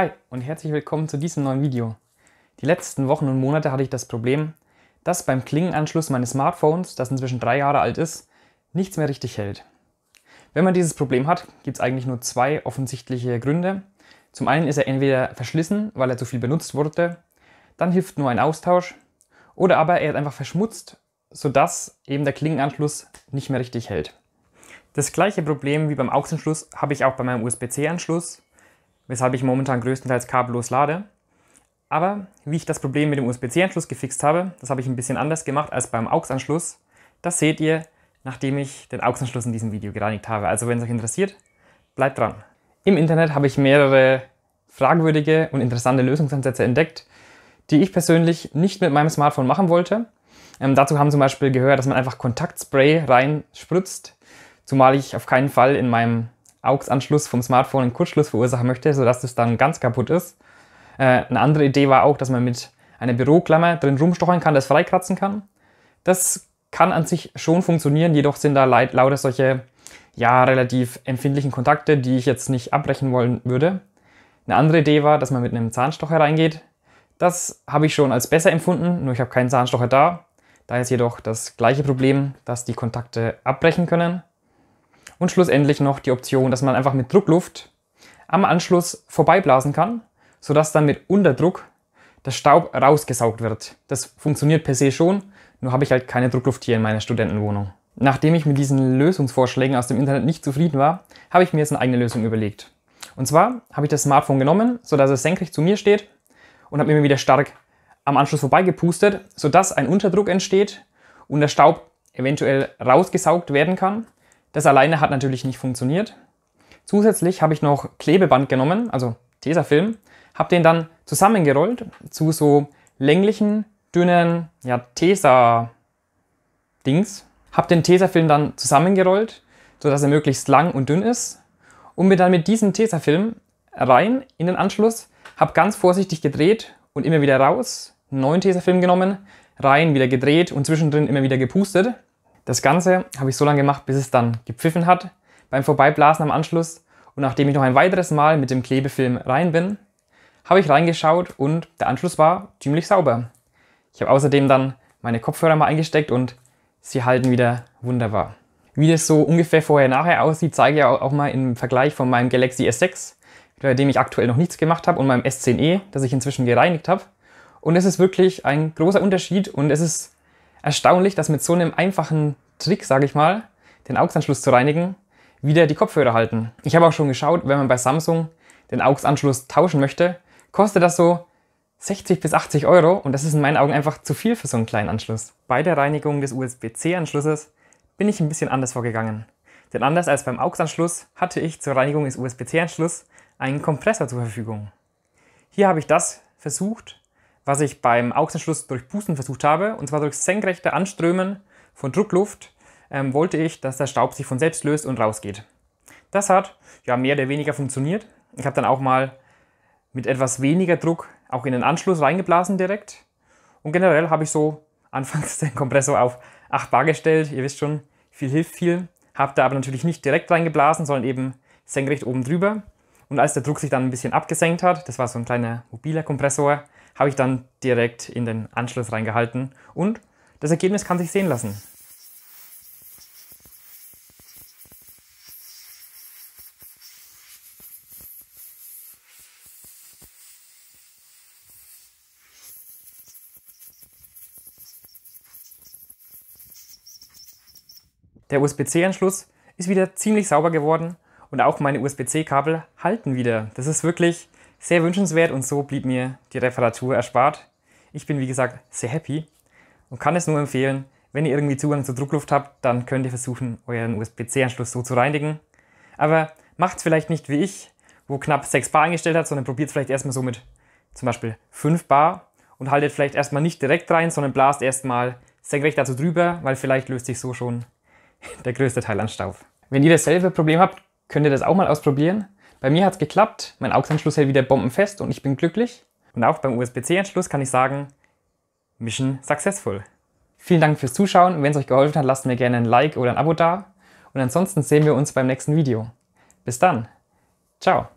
Hi und herzlich willkommen zu diesem neuen Video. Die letzten Wochen und Monate hatte ich das Problem, dass beim Klingenanschluss meines Smartphones, das inzwischen drei Jahre alt ist, nichts mehr richtig hält. Wenn man dieses Problem hat, gibt es eigentlich nur zwei offensichtliche Gründe. Zum einen ist er entweder verschlissen, weil er zu viel benutzt wurde, dann hilft nur ein Austausch, oder aber er ist einfach verschmutzt, sodass eben der Klingenanschluss nicht mehr richtig hält. Das gleiche Problem wie beim AUX-Anschluss habe ich auch bei meinem USB-C-Anschluss, weshalb ich momentan größtenteils kabellos lade. Aber wie ich das Problem mit dem USB-C-Anschluss gefixt habe, das habe ich ein bisschen anders gemacht als beim AUX-Anschluss. Das seht ihr, nachdem ich den AUX-Anschluss in diesem Video gereinigt habe. Also wenn es euch interessiert, bleibt dran. Im Internet habe ich mehrere fragwürdige und interessante Lösungsansätze entdeckt, die ich persönlich nicht mit meinem Smartphone machen wollte. Ähm, dazu haben zum Beispiel gehört, dass man einfach Kontaktspray reinspritzt, zumal ich auf keinen Fall in meinem AUX-Anschluss vom Smartphone einen Kurzschluss verursachen möchte, sodass das dann ganz kaputt ist. Äh, eine andere Idee war auch, dass man mit einer Büroklammer drin rumstochern kann, das freikratzen kann. Das kann an sich schon funktionieren, jedoch sind da lauter solche ja, relativ empfindlichen Kontakte, die ich jetzt nicht abbrechen wollen würde. Eine andere Idee war, dass man mit einem Zahnstocher reingeht. Das habe ich schon als besser empfunden, nur ich habe keinen Zahnstocher da. Da ist jedoch das gleiche Problem, dass die Kontakte abbrechen können. Und schlussendlich noch die Option, dass man einfach mit Druckluft am Anschluss vorbeiblasen kann, sodass dann mit Unterdruck der Staub rausgesaugt wird. Das funktioniert per se schon, nur habe ich halt keine Druckluft hier in meiner Studentenwohnung. Nachdem ich mit diesen Lösungsvorschlägen aus dem Internet nicht zufrieden war, habe ich mir jetzt eine eigene Lösung überlegt. Und zwar habe ich das Smartphone genommen, sodass es senkrecht zu mir steht und habe mir wieder stark am Anschluss vorbeigepustet, sodass ein Unterdruck entsteht und der Staub eventuell rausgesaugt werden kann das alleine hat natürlich nicht funktioniert. Zusätzlich habe ich noch Klebeband genommen, also Tesafilm, habe den dann zusammengerollt zu so länglichen, dünnen ja, Tesa-Dings. Habe den Tesafilm dann zusammengerollt, sodass er möglichst lang und dünn ist. Und mir dann mit diesem Tesafilm rein in den Anschluss, habe ganz vorsichtig gedreht und immer wieder raus, einen neuen Tesafilm genommen, rein, wieder gedreht und zwischendrin immer wieder gepustet. Das Ganze habe ich so lange gemacht, bis es dann gepfiffen hat beim Vorbeiblasen am Anschluss. Und nachdem ich noch ein weiteres Mal mit dem Klebefilm rein bin, habe ich reingeschaut und der Anschluss war ziemlich sauber. Ich habe außerdem dann meine Kopfhörer mal eingesteckt und sie halten wieder wunderbar. Wie das so ungefähr vorher nachher aussieht, zeige ich auch mal im Vergleich von meinem Galaxy S6, bei dem ich aktuell noch nichts gemacht habe, und meinem S10e, das ich inzwischen gereinigt habe. Und es ist wirklich ein großer Unterschied und es ist erstaunlich, dass mit so einem einfachen Trick, sage ich mal, den AUX-Anschluss zu reinigen, wieder die Kopfhörer halten. Ich habe auch schon geschaut, wenn man bei Samsung den AUX-Anschluss tauschen möchte, kostet das so 60 bis 80 Euro und das ist in meinen Augen einfach zu viel für so einen kleinen Anschluss. Bei der Reinigung des USB-C-Anschlusses bin ich ein bisschen anders vorgegangen. Denn anders als beim AUX-Anschluss hatte ich zur Reinigung des USB-C-Anschlusses einen Kompressor zur Verfügung. Hier habe ich das versucht, was ich beim Augenschluss durch Pusten versucht habe, und zwar durch senkrechte Anströmen von Druckluft, ähm, wollte ich, dass der Staub sich von selbst löst und rausgeht. Das hat ja mehr oder weniger funktioniert. Ich habe dann auch mal mit etwas weniger Druck auch in den Anschluss reingeblasen direkt. Und generell habe ich so anfangs den Kompressor auf 8 bar gestellt. Ihr wisst schon, viel hilft viel. Habe da aber natürlich nicht direkt reingeblasen, sondern eben senkrecht oben drüber. Und als der Druck sich dann ein bisschen abgesenkt hat, das war so ein kleiner mobiler Kompressor, habe ich dann direkt in den Anschluss reingehalten und das Ergebnis kann sich sehen lassen. Der USB-C-Anschluss ist wieder ziemlich sauber geworden und auch meine USB-C-Kabel halten wieder. Das ist wirklich sehr wünschenswert und so blieb mir die Reparatur erspart. Ich bin wie gesagt sehr happy und kann es nur empfehlen, wenn ihr irgendwie Zugang zur Druckluft habt, dann könnt ihr versuchen, euren USB-C-Anschluss so zu reinigen. Aber macht es vielleicht nicht wie ich, wo knapp 6 Bar eingestellt hat, sondern probiert es vielleicht erstmal so mit zum Beispiel 5 Bar und haltet vielleicht erstmal nicht direkt rein, sondern blast erstmal senkrecht dazu drüber, weil vielleicht löst sich so schon der größte Teil an Staub. Wenn ihr dasselbe Problem habt, könnt ihr das auch mal ausprobieren. Bei mir hat es geklappt, mein AUX-Anschluss hält wieder bombenfest und ich bin glücklich. Und auch beim USB-C-Anschluss kann ich sagen, Mission successful. Vielen Dank fürs Zuschauen. Wenn es euch geholfen hat, lasst mir gerne ein Like oder ein Abo da. Und ansonsten sehen wir uns beim nächsten Video. Bis dann. Ciao.